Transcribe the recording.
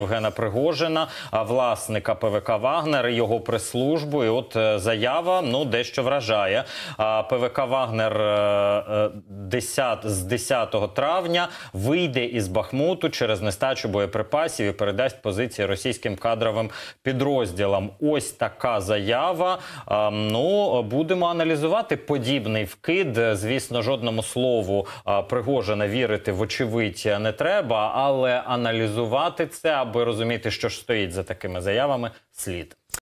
Євгена Пригожина, власника ПВК Вагнер, його прес-службу. І от е, заява ну дещо вражає. ПВК Вагнер 10, е, е, з 10 травня вийде із Бахмуту через нестачу боєприпасів і передасть позиції російським кадровим підрозділам. Ось така заява. Ну будемо аналізувати подібний вкид. Звісно, жодному слову Пригожина вірити вочевидь не треба, але аналізувати це аби розуміти, що ж стоїть за такими заявами, слід.